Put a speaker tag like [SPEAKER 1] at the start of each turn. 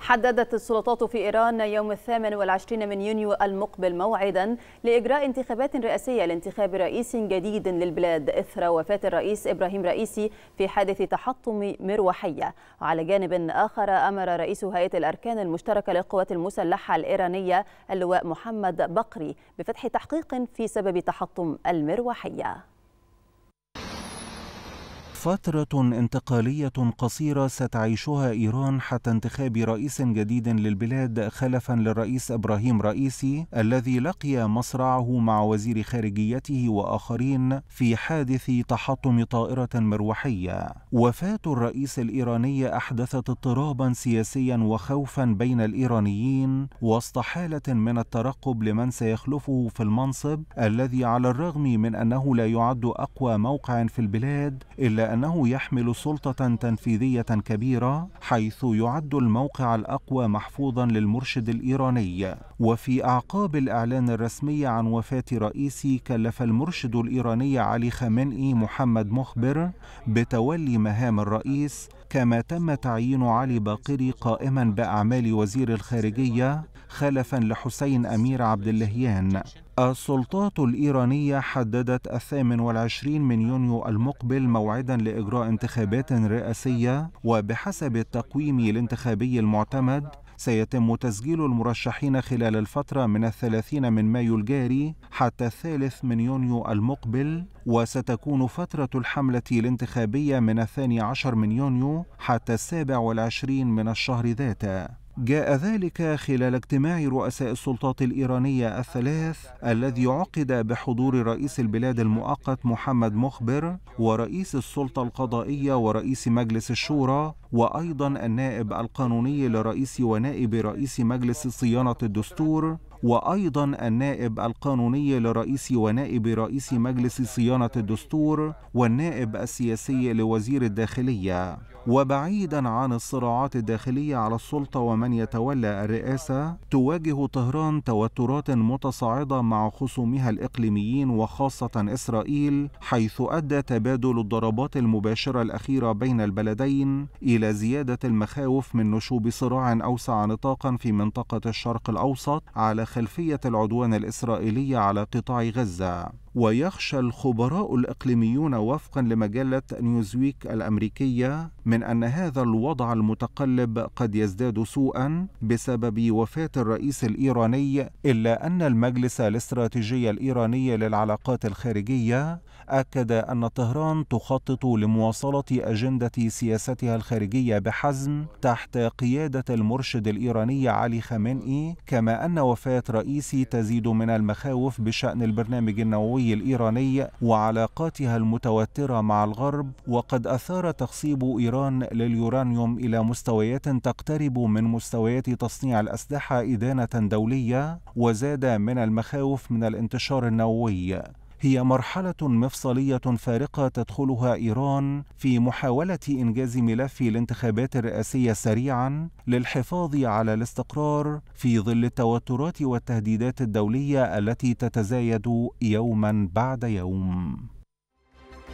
[SPEAKER 1] حددت السلطات في إيران يوم الثامن والعشرين من يونيو المقبل موعدا لإجراء انتخابات رئاسية لانتخاب رئيس جديد للبلاد إثر وفاة الرئيس إبراهيم رئيسي في حادث تحطم مروحية على جانب آخر أمر رئيس هيئة الأركان المشتركة للقوات المسلحة الإيرانية اللواء محمد بقري بفتح تحقيق في سبب تحطم المروحية
[SPEAKER 2] فترة انتقالية قصيرة ستعيشها إيران حتى انتخاب رئيس جديد للبلاد خلفا للرئيس إبراهيم رئيسي الذي لقي مصرعه مع وزير خارجيته وآخرين في حادث تحطم طائرة مروحية. وفاة الرئيس الإيراني أحدثت اضطرابا سياسيا وخوفا بين الإيرانيين وسط حالة من الترقب لمن سيخلفه في المنصب الذي على الرغم من أنه لا يعد أقوى موقع في البلاد إلا أنه يحمل سلطة تنفيذية كبيرة حيث يعد الموقع الأقوى محفوظا للمرشد الإيراني وفي أعقاب الإعلان الرسمي عن وفاة رئيسي كلف المرشد الإيراني علي خامنئي محمد مخبر بتولي مهام الرئيس كما تم تعيين علي باقري قائما بأعمال وزير الخارجية خلفا لحسين أمير عبد اللهيان السلطات الإيرانية حددت الثامن والعشرين من يونيو المقبل موعدا لإجراء انتخابات رئاسية وبحسب التقويم الانتخابي المعتمد سيتم تسجيل المرشحين خلال الفترة من الثلاثين من مايو الجاري حتى الثالث من يونيو المقبل وستكون فترة الحملة الانتخابية من الثاني عشر من يونيو حتى السابع والعشرين من الشهر ذاته جاء ذلك خلال اجتماع رؤساء السلطات الإيرانية الثلاث الذي عقد بحضور رئيس البلاد المؤقت محمد مخبر ورئيس السلطة القضائية ورئيس مجلس الشورى وأيضا النائب القانوني لرئيس ونائب رئيس مجلس صيانة الدستور وأيضا النائب القانوني لرئيس ونائب رئيس مجلس صيانة الدستور والنائب السياسي لوزير الداخلية وبعيدا عن الصراعات الداخلية على السلطة ومن يتولى الرئاسة تواجه طهران توترات متصاعدة مع خصومها الإقليميين وخاصة إسرائيل حيث أدى تبادل الضربات المباشرة الأخيرة بين البلدين إلى زيادة المخاوف من نشوب صراع أوسع نطاقا في منطقة الشرق الأوسط على خلفية العدوان الإسرائيلي على قطاع غزة ويخشى الخبراء الإقليميون وفقا لمجلة نيوزويك الأمريكية من أن هذا الوضع المتقلب قد يزداد سوءا بسبب وفاة الرئيس الإيراني إلا أن المجلس الاستراتيجي الإيراني للعلاقات الخارجية أكد أن طهران تخطط لمواصلة أجندة سياستها الخارجية بحزم تحت قيادة المرشد الإيراني علي خامنئي كما أن وفاة رئيسي تزيد من المخاوف بشأن البرنامج النووي النووي الإيراني وعلاقاتها المتوترة مع الغرب وقد أثار تخصيب إيران لليورانيوم إلى مستويات تقترب من مستويات تصنيع الأسلحة إدانة دولية وزاد من المخاوف من الانتشار النووي هي مرحلة مفصلية فارقة تدخلها إيران في محاولة إنجاز ملف الانتخابات الرئاسية سريعا للحفاظ على الاستقرار في ظل التوترات والتهديدات الدولية التي تتزايد يوما بعد يوم.